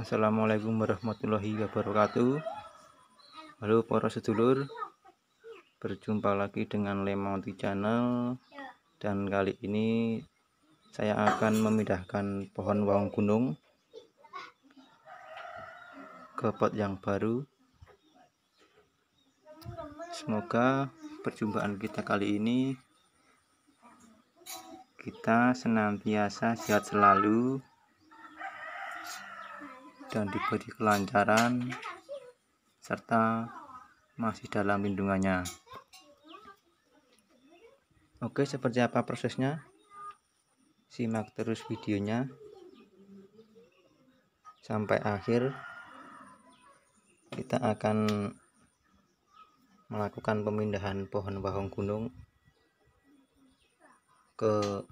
Assalamualaikum warahmatullahi wabarakatuh Halo para sedulur Berjumpa lagi dengan Lemonti Channel Dan kali ini Saya akan memindahkan pohon wawang gunung Ke pot yang baru Semoga perjumpaan kita kali ini kita senantiasa sehat selalu dan diberi kelancaran serta masih dalam lindungannya oke seperti apa prosesnya simak terus videonya sampai akhir kita akan melakukan pemindahan pohon bawang gunung ke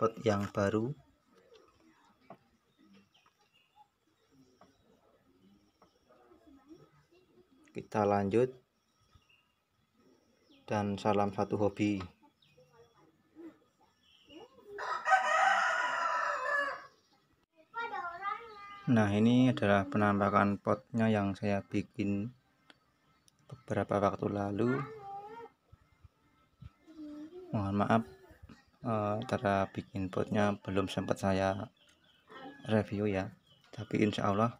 pot yang baru kita lanjut dan salam satu hobi nah ini adalah penampakan potnya yang saya bikin beberapa waktu lalu mohon maaf eh, cara bikin potnya belum sempat saya review ya tapi insya Allah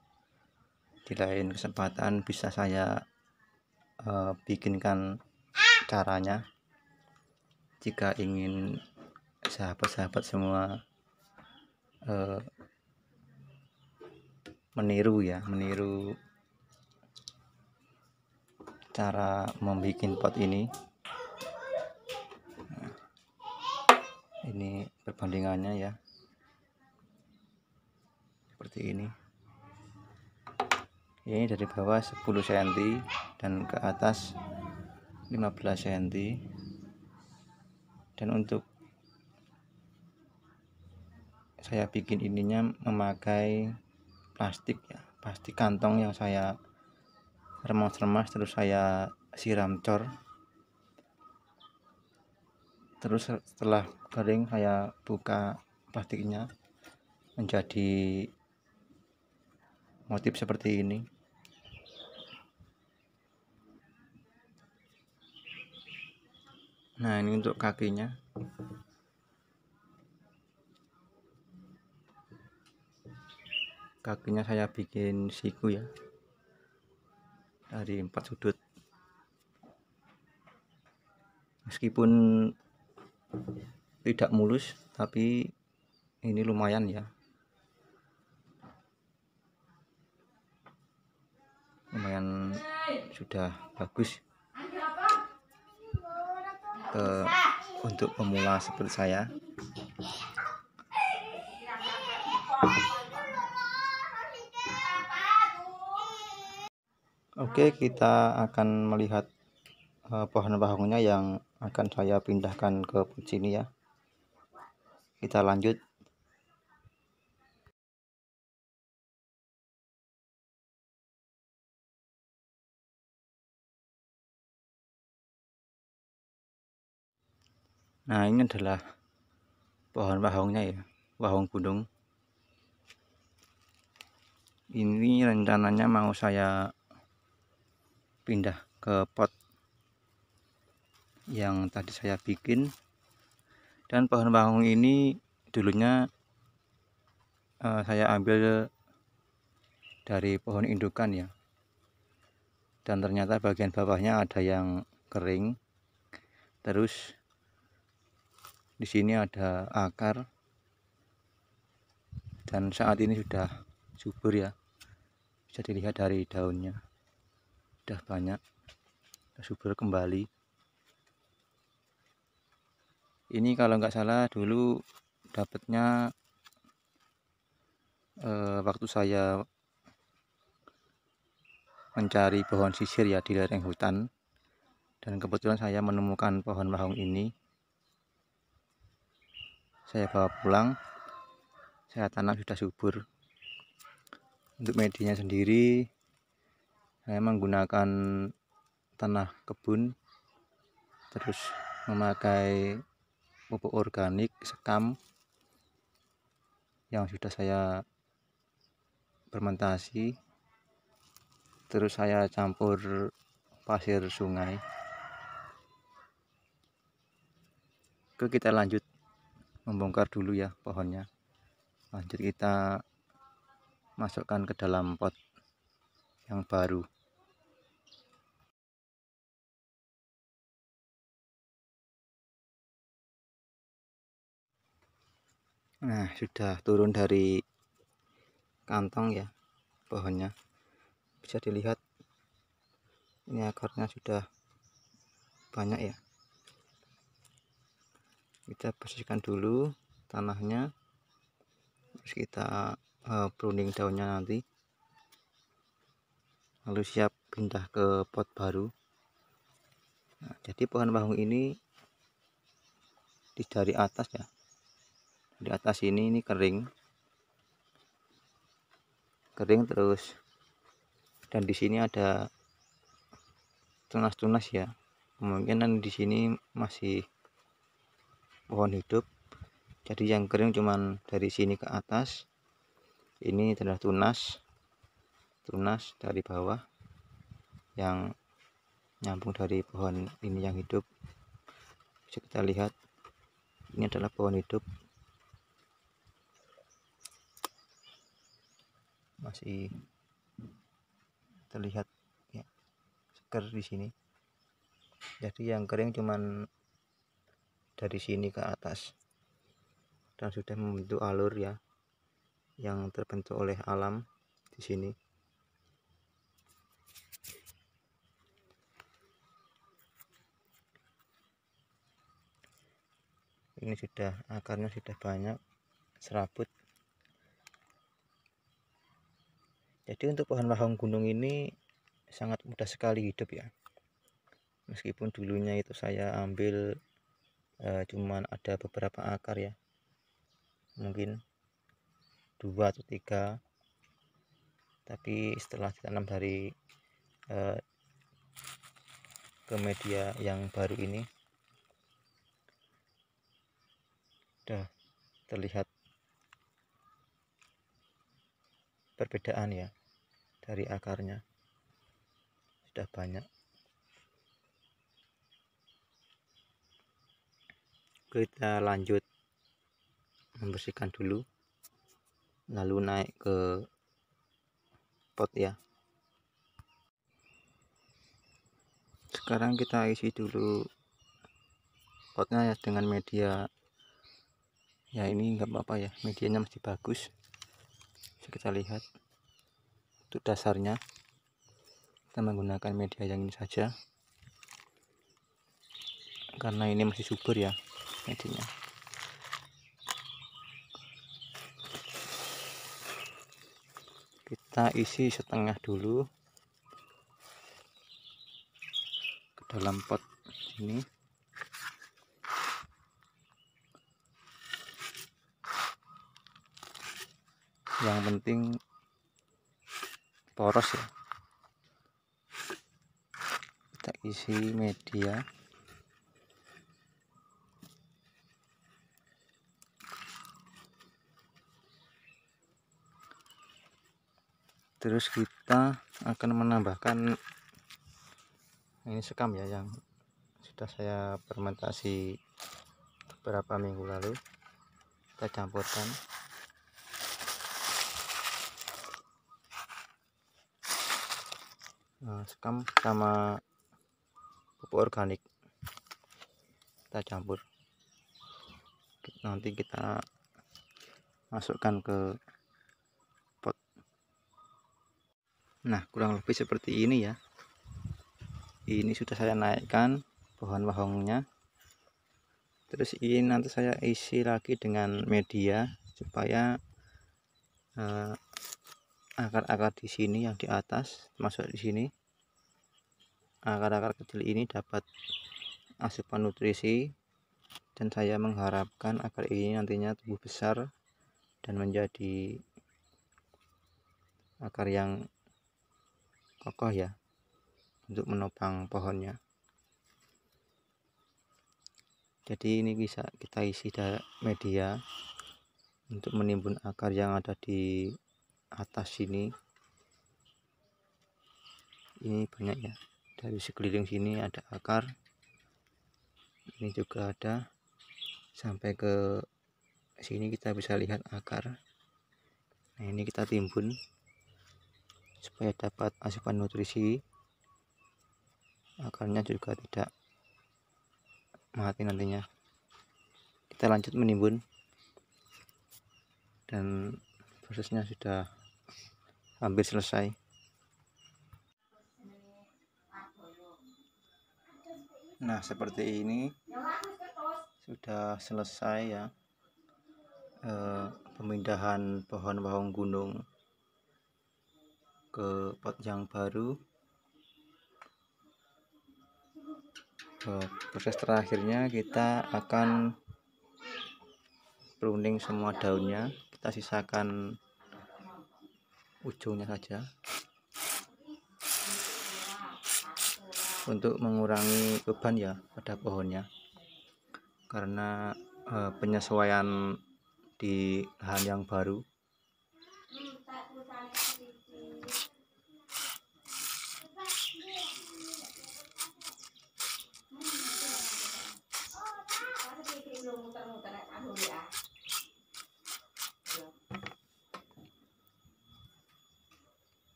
di lain kesempatan bisa saya uh, bikinkan caranya jika ingin sahabat-sahabat semua uh, meniru ya meniru cara membuat pot ini nah, ini perbandingannya ya seperti ini ini dari bawah 10 cm dan ke atas 15 cm dan untuk saya bikin ininya memakai plastik ya plastik kantong yang saya remas-remas terus saya siram cor terus setelah kering saya buka plastiknya menjadi motif seperti ini nah ini untuk kakinya kakinya saya bikin siku ya dari empat sudut meskipun tidak mulus tapi ini lumayan ya lumayan sudah bagus uh, untuk pemula seperti saya Oke kita akan melihat uh, pohon bahunya yang akan saya pindahkan ke sini ya kita lanjut Nah ini adalah pohon wahongnya ya, wahong gunung. Ini rencananya mau saya pindah ke pot yang tadi saya bikin. Dan pohon wahong ini dulunya uh, saya ambil dari pohon indukan ya. Dan ternyata bagian bawahnya ada yang kering. Terus di sini ada akar dan saat ini sudah subur ya bisa dilihat dari daunnya sudah banyak subur kembali ini kalau nggak salah dulu dapatnya eh, waktu saya mencari pohon sisir ya di lereng hutan dan kebetulan saya menemukan pohon mahong ini saya bawa pulang saya tanam sudah subur untuk medianya sendiri saya menggunakan tanah kebun terus memakai pupuk organik sekam yang sudah saya fermentasi terus saya campur pasir sungai ke kita lanjut membongkar dulu ya pohonnya lanjut kita masukkan ke dalam pot yang baru nah sudah turun dari kantong ya pohonnya bisa dilihat ini akarnya sudah banyak ya kita bersihkan dulu tanahnya terus kita uh, pruning daunnya nanti lalu siap pindah ke pot baru nah, jadi pohon bahu ini di dari atas ya di atas ini ini kering kering terus dan di sini ada tunas-tunas ya kemungkinan di sini masih pohon hidup jadi yang kering cuman dari sini ke atas ini adalah tunas tunas dari bawah yang nyambung dari pohon ini yang hidup bisa kita lihat ini adalah pohon hidup masih terlihat ya, seger di sini jadi yang kering cuman dari sini ke atas dan sudah membentuk alur ya yang terbentuk oleh alam di sini ini sudah akarnya sudah banyak serabut jadi untuk pohon mahong gunung ini sangat mudah sekali hidup ya meskipun dulunya itu saya ambil e, cuman ada beberapa akar ya mungkin dua atau tiga tapi setelah ditanam dari e, ke media yang baru ini sudah terlihat perbedaan ya dari akarnya sudah banyak kita lanjut membersihkan dulu lalu naik ke pot ya sekarang kita isi dulu potnya ya dengan media ya ini enggak apa-apa ya medianya masih bagus bisa kita lihat untuk dasarnya kita menggunakan media yang ini saja karena ini masih subur ya jadinya kita isi setengah dulu ke dalam pot ini yang penting poros ya kita isi media terus kita akan menambahkan ini sekam ya yang sudah saya fermentasi beberapa minggu lalu kita campurkan nah, sekam sama pupuk organik kita campur nanti kita masukkan ke nah kurang lebih seperti ini ya ini sudah saya naikkan pohon wahongnya terus ini nanti saya isi lagi dengan media supaya eh, akar-akar eh, akar -akar di sini yang di atas masuk di sini akar-akar kecil ini dapat asupan nutrisi dan saya mengharapkan akar ini nantinya tumbuh besar dan menjadi akar yang kokoh ya untuk menopang pohonnya jadi ini bisa kita isi dari media untuk menimbun akar yang ada di atas sini ini banyak ya dari sekeliling sini ada akar ini juga ada sampai ke sini kita bisa lihat akar nah ini kita timbun supaya dapat asupan nutrisi akarnya juga tidak mati nantinya kita lanjut menimbun dan prosesnya sudah hampir selesai nah seperti ini sudah selesai ya e, pemindahan pohon bawang gunung ke pot yang baru proses terakhirnya kita akan pruning semua daunnya kita sisakan ujungnya saja untuk mengurangi beban ya pada pohonnya karena eh, penyesuaian di lahan yang baru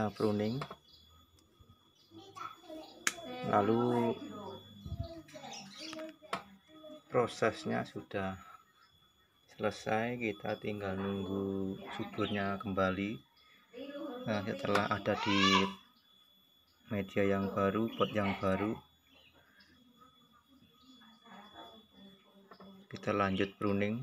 bisa pruning lalu prosesnya sudah selesai kita tinggal nunggu suburnya kembali nah, setelah ada di media yang baru pot yang baru kita lanjut pruning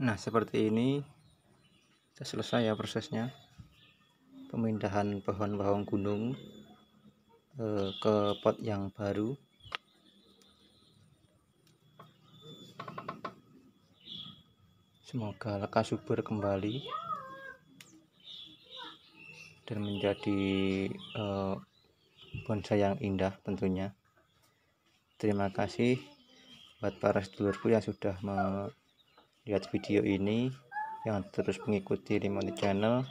nah seperti ini sudah selesai ya prosesnya pemindahan pohon bawang gunung eh, ke pot yang baru semoga lekas subur kembali dan menjadi eh, bonsai yang indah tentunya terima kasih buat para sedulurku yang sudah me lihat video ini yang terus mengikuti Limoni channel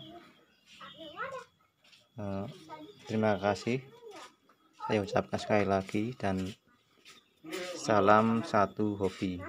eh, terima kasih saya ucapkan sekali lagi dan salam satu hobi